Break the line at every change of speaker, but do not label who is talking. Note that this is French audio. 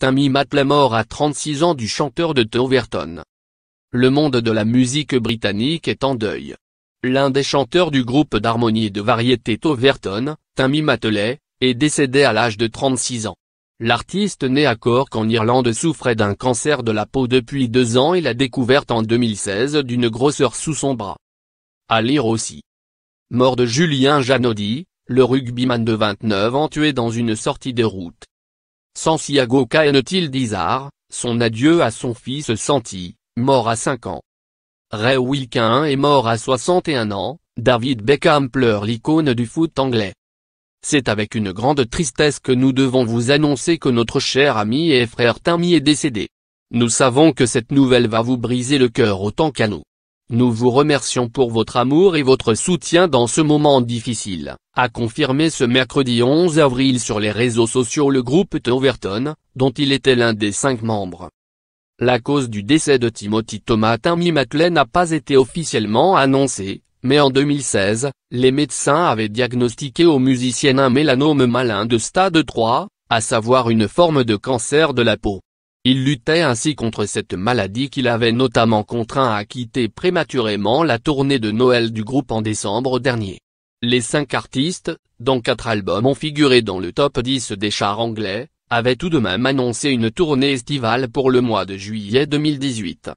Tammy matelet mort à 36 ans du chanteur de Toverton. Le monde de la musique britannique est en deuil. L'un des chanteurs du groupe d'harmonie et de variété Toverton, Tammy Matelet, est décédé à l'âge de 36 ans. L'artiste né à Cork en Irlande souffrait d'un cancer de la peau depuis deux ans et l'a découverte en 2016 d'une grosseur sous son bras. À lire aussi. Mort de Julien Janodi, le rugbyman de 29 ans tué dans une sortie de route. Santiago Tilde dizar son adieu à son fils Santi, mort à 5 ans. Ray Wilkin est mort à 61 ans, David Beckham pleure l'icône du foot anglais. C'est avec une grande tristesse que nous devons vous annoncer que notre cher ami et frère Tammy est décédé. Nous savons que cette nouvelle va vous briser le cœur autant qu'à nous. Nous vous remercions pour votre amour et votre soutien dans ce moment difficile, a confirmé ce mercredi 11 avril sur les réseaux sociaux le groupe Toverton, dont il était l'un des cinq membres. La cause du décès de Timothy Thomas Tammy n'a pas été officiellement annoncée, mais en 2016, les médecins avaient diagnostiqué au musicien un mélanome malin de stade 3, à savoir une forme de cancer de la peau. Il luttait ainsi contre cette maladie qu'il avait notamment contraint à quitter prématurément la tournée de Noël du groupe en décembre dernier. Les cinq artistes, dont quatre albums ont figuré dans le top 10 des charts anglais, avaient tout de même annoncé une tournée estivale pour le mois de juillet 2018.